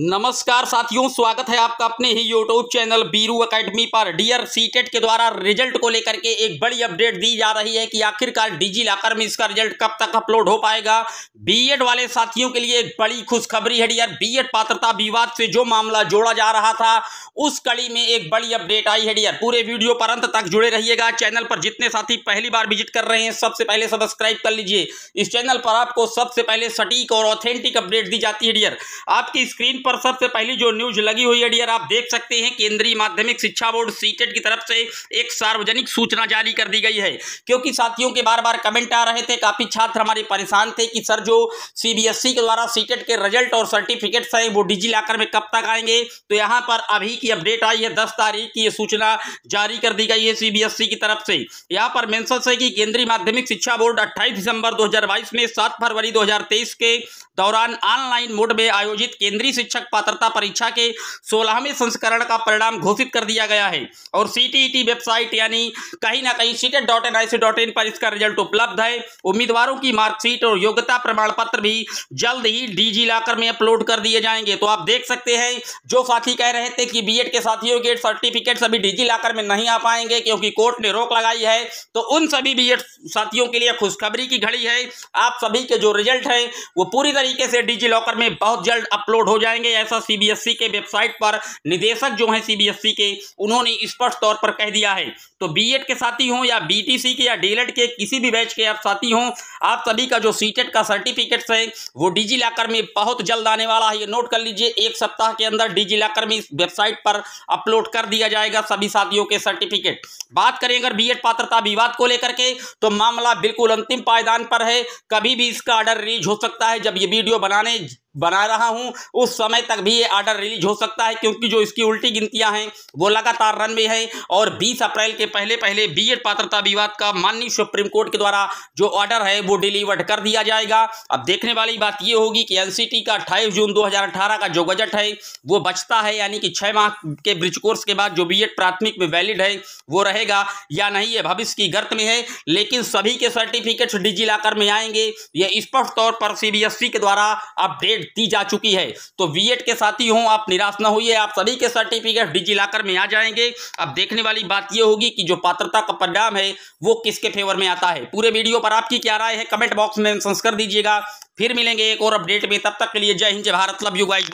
नमस्कार साथियों स्वागत है आपका अपने ही यूट्यूब चैनल बीरू एकेडमी पर डियर सीटेट के द्वारा रिजल्ट को लेकर के एक बड़ी अपडेट दी जा रही है कि आखिरकार डिजी लॉकर में इसका रिजल्ट कब तक अपलोड हो पाएगा बीएड वाले साथियों के लिए एक बड़ी खुशखबरी है डियर बीएड पात्रता विवाद से जो मामला जोड़ा जा रहा था उस कड़ी में एक बड़ी अपडेट आई है डियर पूरे वीडियो पर अंत तक जुड़े रहिएगा चैनल पर जितने साथी पहली बार विजिट कर रहे हैं सबसे पहले सब्सक्राइब कर लीजिए इस चैनल पर आपको सबसे पहले सटीक और ऑथेंटिक अपडेट दी जाती है डियर आपकी स्क्रीन पर सबसे पहली जो न्यूज लगी हुई है डियर आप देख सकते हैं केंद्रीय माध्यमिक शिक्षा बोर्ड सीटेट e की तरफ से एक सार्वजनिक सूचना जारी कर दी गई है क्योंकि साथियों के बार बार कमेंट आ रहे थे काफी छात्र हमारे परेशान थे कि सर जो सीबीएसई e के द्वारा सीटेट e के रिजल्ट और सर्टिफिकेट्स हैं वो डिजी लॉकर में कब तक आएंगे तो यहाँ पर अभी की अपडेट आई है दस तारीख की ये सूचना जारी कर दी गई है सीबीएसई की तरफ से यहाँ पर मेंशन है कि केंद्रीय माध्यमिक शिक्षा बोर्ड अट्ठाईस दिसंबर दो में सात फरवरी दो के दौरान ऑनलाइन मोड में आयोजित केंद्रीय शिक्षक पात्रता परीक्षा के सोलहवें संस्करण का परिणाम घोषित कर दिया गया है और सीटीईटी वेबसाइट e यानी कहीं ना कहीं CTET dot N I C dot in पर इसका रिजल्ट उपलब्ध है उम्मीदवारों की मार्कशीट और योग्यता प्रमाण पत्र भी जल्द ही डीजी लॉकर में अपलोड कर दिए जाएंगे तो आप देख सकते हैं जो साथी कह रहे थे कि बीएड के साथियों के सर्टिफिकेट सभी डीजी लॉकर में नहीं आ पाएंगे क्योंकि कोर्ट ने रोक लगाई है तो उन सभी बीएड साथियों के लिए खुशखबरी की घड़ी है आप सभी के जो रिजल्ट है वो पूरी तरीके से डिजी लॉकर में बहुत जल्द अपलोड हो जाएंगे जाएंगे ऐसा सीबीएसई e के वेबसाइट पर निदेशक जो हैं सीबीएसई e के उन्होंने स्पष्ट तौर पर कह दिया है तो बीएड के साथी हों या बीटीसी के या डीएलएड के किसी भी बैच के आप साथी हों आप सभी का जो सीटेट e का सर्टिफिकेट्स है वो डिजी लॉकर में बहुत जल्द आने वाला है ये नोट कर लीजिए एक सप्ताह के अंदर डिजी लॉकर में इस वेबसाइट पर अपलोड कर दिया जाएगा सभी साथियों के सर्टिफिकेट बात करें अगर बी पात्रता विवाद को लेकर के तो मामला बिल्कुल अंतिम पायदान पर है कभी भी इसका ऑर्डर रिलीज हो सकता है जब ये वीडियो बनाने बना रहा हूं उस समय तक भी ये आर्डर रिलीज हो सकता है क्योंकि जो इसकी उल्टी गिनतियां हैं वो लगातार रन में है और 20 अप्रैल के पहले पहले बीएड पात्रता विवाद का माननीय सुप्रीम कोर्ट के द्वारा जो ऑर्डर है वो डिलीवर्ड कर दिया जाएगा अब देखने वाली बात ये होगी कि एनसीटी का अट्ठाईस जून दो का जो बजट है वो बचता है यानी कि छह माह के ब्रिज कोर्स के बाद जो बी प्राथमिक में वैलिड है वो रहेगा या नहीं ये भविष्य की गर्त में है लेकिन सभी के सर्टिफिकेट्स डिजी लॉकर में आएंगे ये स्पष्ट तौर पर सीबीएसई e के द्वारा अपडेट दी जा चुकी है तो एड के साथी हो आप निराश ना होइए आप सभी के सर्टिफिकेट डिजी लॉकर में आ जाएंगे अब देखने वाली बात यह होगी कि जो पात्रता का परिणाम है वो किसके फेवर में आता है पूरे वीडियो पर आपकी क्या राय है कमेंट बॉक्स में संस्कर दीजिएगा फिर मिलेंगे एक और अपडेट में तब तक के लिए जय हिंद जय भारत लव यू गाइज